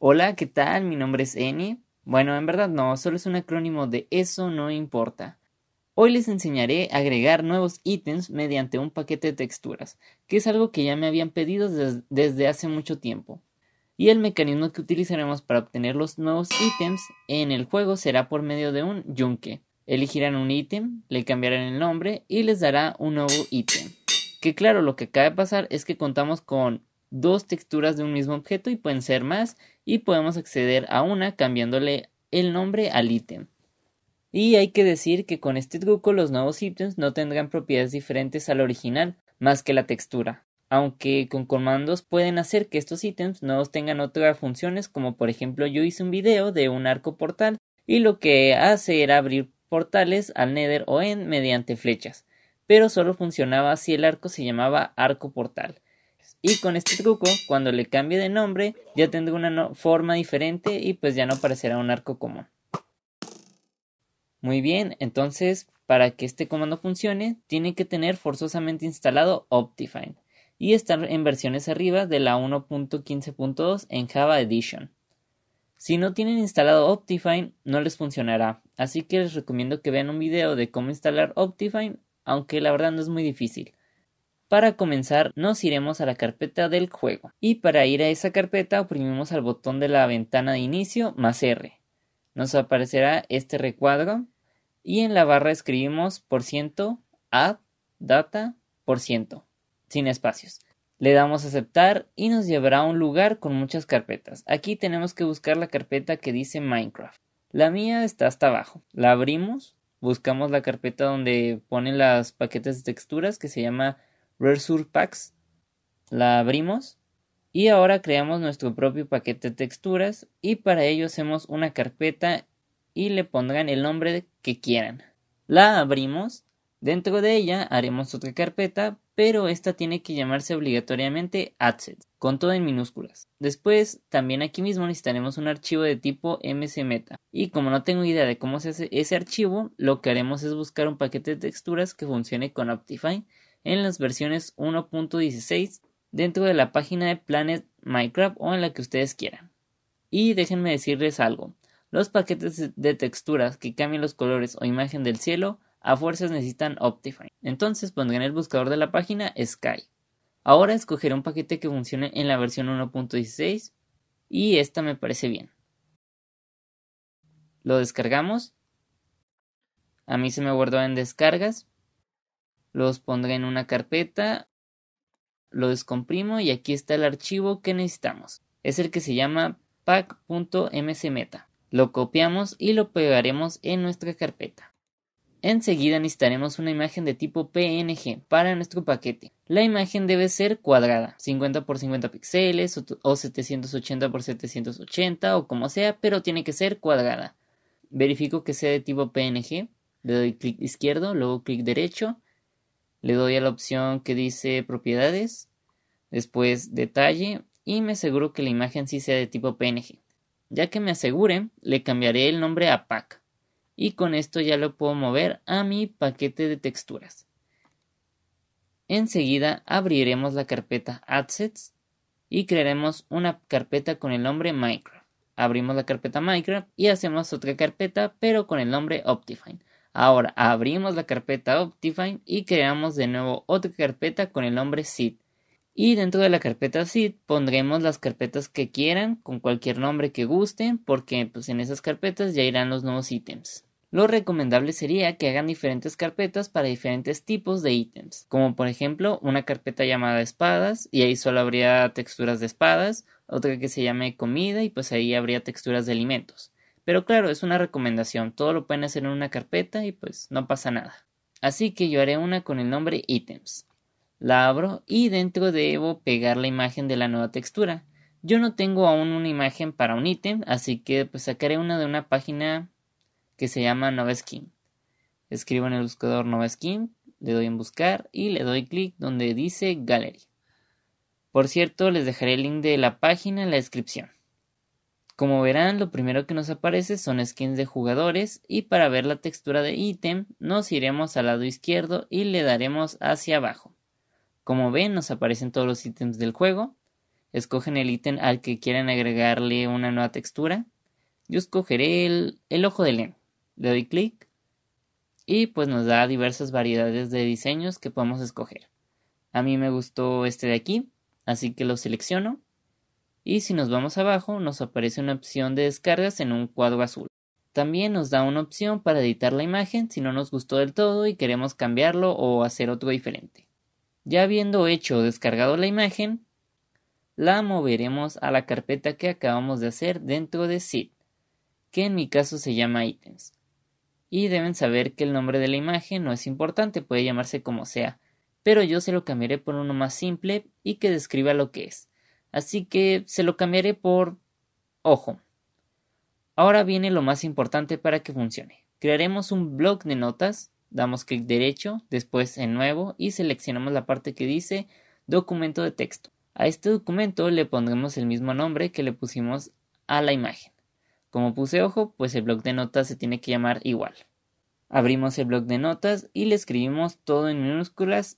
Hola, ¿qué tal? Mi nombre es Eni. Bueno, en verdad no, solo es un acrónimo de eso no importa. Hoy les enseñaré a agregar nuevos ítems mediante un paquete de texturas, que es algo que ya me habían pedido desde hace mucho tiempo. Y el mecanismo que utilizaremos para obtener los nuevos ítems en el juego será por medio de un yunque. Elegirán un ítem, le cambiarán el nombre y les dará un nuevo ítem. Que claro, lo que acaba de pasar es que contamos con dos texturas de un mismo objeto y pueden ser más y podemos acceder a una cambiándole el nombre al ítem. Y hay que decir que con este truco los nuevos ítems no tendrán propiedades diferentes al original, más que la textura, aunque con comandos pueden hacer que estos ítems nuevos tengan otras funciones, como por ejemplo yo hice un video de un arco portal y lo que hace era abrir portales al Nether o en mediante flechas, pero solo funcionaba si el arco se llamaba arco portal y con este truco, cuando le cambie de nombre, ya tendrá una forma diferente y pues ya no parecerá un arco común. Muy bien, entonces para que este comando funcione, tiene que tener forzosamente instalado Optifine y estar en versiones arriba de la 1.15.2 en Java Edition. Si no tienen instalado Optifine, no les funcionará, así que les recomiendo que vean un video de cómo instalar Optifine, aunque la verdad no es muy difícil. Para comenzar nos iremos a la carpeta del juego y para ir a esa carpeta oprimimos al botón de la ventana de inicio más R. Nos aparecerá este recuadro y en la barra escribimos por ciento add data por ciento sin espacios. Le damos a aceptar y nos llevará a un lugar con muchas carpetas. Aquí tenemos que buscar la carpeta que dice Minecraft. La mía está hasta abajo. La abrimos, buscamos la carpeta donde ponen las paquetes de texturas que se llama Resource Packs. La abrimos y ahora creamos nuestro propio paquete de texturas y para ello hacemos una carpeta y le pondrán el nombre que quieran. La abrimos, dentro de ella haremos otra carpeta, pero esta tiene que llamarse obligatoriamente Adset, con todo en minúsculas. Después, también aquí mismo necesitaremos un archivo de tipo .msmeta Y como no tengo idea de cómo se hace ese archivo, lo que haremos es buscar un paquete de texturas que funcione con Optifine en las versiones 1.16 dentro de la página de Planet Minecraft o en la que ustedes quieran. Y déjenme decirles algo, los paquetes de texturas que cambian los colores o imagen del cielo a fuerzas necesitan Optifine. Entonces pondré en el buscador de la página Sky. Ahora escogeré un paquete que funcione en la versión 1.16 y esta me parece bien. Lo descargamos. A mí se me guardó en descargas los pondré en una carpeta, lo descomprimo y aquí está el archivo que necesitamos. Es el que se llama pack.msmeta. Lo copiamos y lo pegaremos en nuestra carpeta. Enseguida necesitaremos una imagen de tipo PNG para nuestro paquete. La imagen debe ser cuadrada, 50 x 50 píxeles o 780 x 780 o como sea, pero tiene que ser cuadrada. Verifico que sea de tipo PNG, le doy clic izquierdo, luego clic derecho le doy a la opción que dice propiedades, después detalle y me aseguro que la imagen sí sea de tipo PNG. Ya que me asegure, le cambiaré el nombre a pack y con esto ya lo puedo mover a mi paquete de texturas. Enseguida abriremos la carpeta Assets y crearemos una carpeta con el nombre Minecraft. Abrimos la carpeta Minecraft y hacemos otra carpeta pero con el nombre Optifine. Ahora abrimos la carpeta Optifine y creamos de nuevo otra carpeta con el nombre SID. Y dentro de la carpeta SID pondremos las carpetas que quieran con cualquier nombre que gusten porque pues, en esas carpetas ya irán los nuevos ítems. Lo recomendable sería que hagan diferentes carpetas para diferentes tipos de ítems, como por ejemplo una carpeta llamada espadas y ahí solo habría texturas de espadas, otra que se llame comida y pues ahí habría texturas de alimentos. Pero claro, es una recomendación, todo lo pueden hacer en una carpeta y pues no pasa nada. Así que yo haré una con el nombre ítems. La abro y dentro debo pegar la imagen de la nueva textura. Yo no tengo aún una imagen para un ítem, así que pues sacaré una de una página que se llama Nova Skin. Escribo en el buscador Nova Skin, le doy en buscar y le doy clic donde dice Gallery. Por cierto, les dejaré el link de la página en la descripción. Como verán, lo primero que nos aparece son skins de jugadores y para ver la textura de ítem nos iremos al lado izquierdo y le daremos hacia abajo. Como ven, nos aparecen todos los ítems del juego. Escogen el ítem al que quieren agregarle una nueva textura. Yo escogeré el, ojo de Len. Le doy clic y pues nos da diversas variedades de diseños que podemos escoger. A mí me gustó este de aquí, así que lo selecciono y si nos vamos abajo nos aparece una opción de descargas en un cuadro azul. También nos da una opción para editar la imagen si no nos gustó del todo y queremos cambiarlo o hacer otro diferente. Ya habiendo hecho o descargado la imagen, la moveremos a la carpeta que acabamos de hacer dentro de SID, que en mi caso se llama ítems. Y deben saber que el nombre de la imagen no es importante, puede llamarse como sea, pero yo se lo cambiaré por uno más simple y que describa lo que es. Así que se lo cambiaré por ojo. Ahora viene lo más importante para que funcione. Crearemos un blog de notas, damos clic derecho, después en nuevo y seleccionamos la parte que dice documento de texto. A este documento le pondremos el mismo nombre que le pusimos a la imagen. Como puse ojo, pues el blog de notas se tiene que llamar igual. Abrimos el blog de notas y le escribimos todo en minúsculas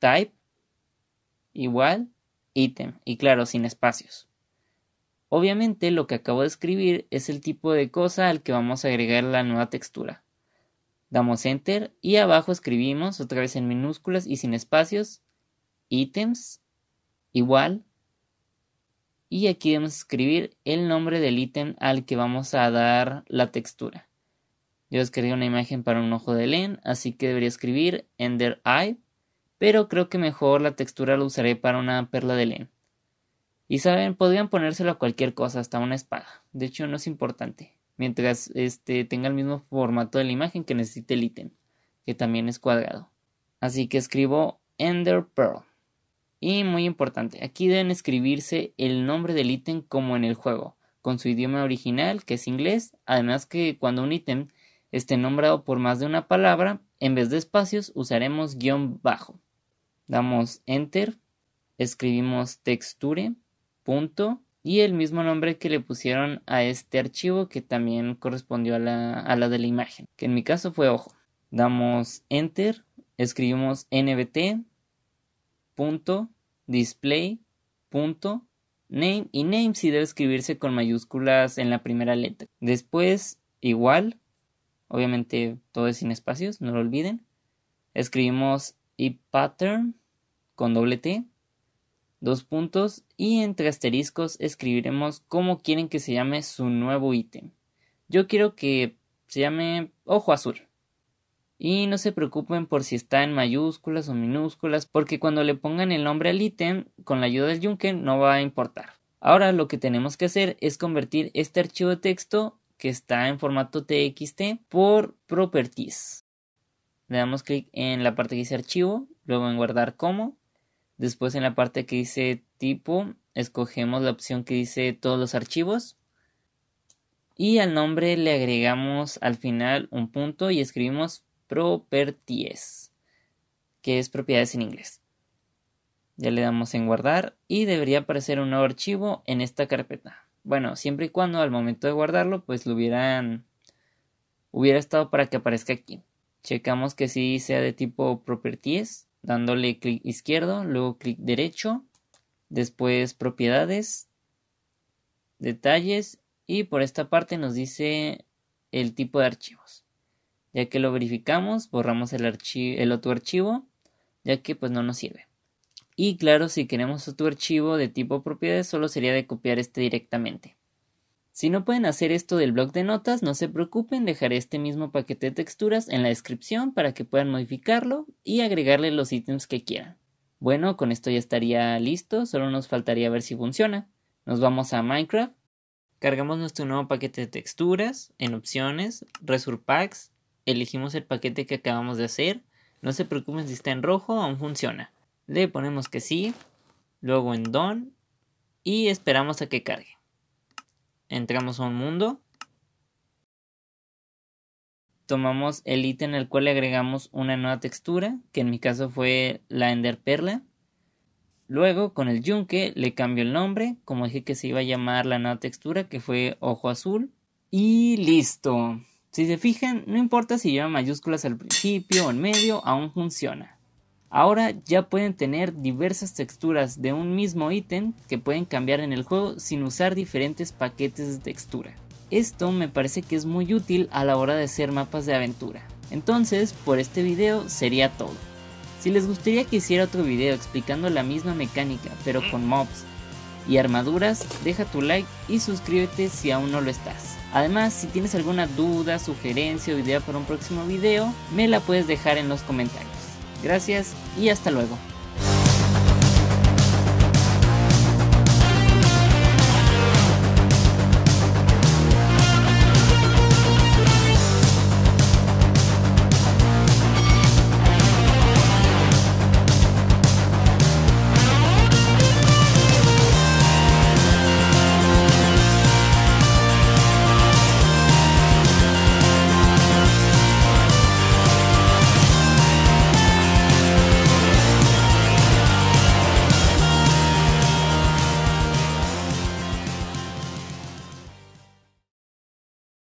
type igual ítem, y claro, sin espacios. Obviamente lo que acabo de escribir es el tipo de cosa al que vamos a agregar la nueva textura. Damos enter y abajo escribimos otra vez en minúsculas y sin espacios, ítems, igual, y aquí debemos escribir el nombre del ítem al que vamos a dar la textura. Yo escribí una imagen para un ojo de Len, así que debería escribir Ender Eye pero creo que mejor la textura la usaré para una perla de len. Y saben, podrían ponérselo a cualquier cosa, hasta una espada. De hecho, no es importante. Mientras este tenga el mismo formato de la imagen que necesite el ítem, que también es cuadrado. Así que escribo Ender Pearl. Y muy importante, aquí deben escribirse el nombre del ítem como en el juego, con su idioma original, que es inglés, además que cuando un ítem esté nombrado por más de una palabra, en vez de espacios usaremos guión bajo damos enter, escribimos texture, punto, y el mismo nombre que le pusieron a este archivo que también correspondió a la, de la imagen, que en mi caso fue ojo. Damos enter, escribimos nbt, punto, display, punto, name, y name si debe escribirse con mayúsculas en la primera letra. Después, igual, obviamente todo es sin espacios, no lo olviden. Escribimos y pattern con doble T, dos puntos y entre asteriscos escribiremos cómo quieren que se llame su nuevo ítem. Yo quiero que se llame ojo azul. Y no se preocupen por si está en mayúsculas o minúsculas, porque cuando le pongan el nombre al ítem, con la ayuda del Junken no va a importar. Ahora lo que tenemos que hacer es convertir este archivo de texto que está en formato TXT por properties. Le damos clic en la parte que dice archivo, luego en guardar como Después en la parte que dice tipo, escogemos la opción que dice todos los archivos. Y al nombre le agregamos al final un punto y escribimos properties, que es propiedades en inglés. Ya le damos en guardar y debería aparecer un nuevo archivo en esta carpeta. Bueno, siempre y cuando al momento de guardarlo, pues lo hubieran hubiera estado para que aparezca aquí. Checamos que sí sea de tipo properties dándole clic izquierdo, luego clic derecho, después propiedades, detalles y por esta parte nos dice el tipo de archivos. Ya que lo verificamos, borramos el, el otro archivo, ya que pues no nos sirve. Y claro, si queremos otro archivo de tipo propiedades, solo sería de copiar este directamente. Si no pueden hacer esto del blog de notas, no se preocupen, dejaré este mismo paquete de texturas en la descripción para que puedan modificarlo y agregarle los ítems que quieran. Bueno, con esto ya estaría listo, solo nos faltaría ver si funciona. Nos vamos a Minecraft, cargamos nuestro nuevo paquete de texturas, en opciones, Resur Packs, elegimos el paquete que acabamos de hacer, no se preocupen si está en rojo, aún funciona. Le ponemos que sí, luego en Done y esperamos a que cargue entramos a un mundo. Tomamos el ítem al cual le agregamos una nueva textura, que en mi caso fue la Ender Perla. Luego, con el yunque, le cambio el nombre, como dije que se iba a llamar la nueva textura, que fue Ojo Azul. Y listo. Si se fijan, no importa si lleva mayúsculas al principio o en medio, aún funciona. Ahora ya pueden tener diversas texturas de un mismo ítem que pueden cambiar en el juego sin usar diferentes paquetes de textura. Esto me parece que es muy útil a la hora de hacer mapas de aventura. Entonces, por este video sería todo. Si les gustaría que hiciera otro video explicando la misma mecánica, pero con mobs y armaduras, deja tu like y suscríbete si aún no lo estás. Además, si tienes alguna duda, sugerencia o idea para un próximo video, me la puedes dejar en los comentarios. Gracias y hasta luego.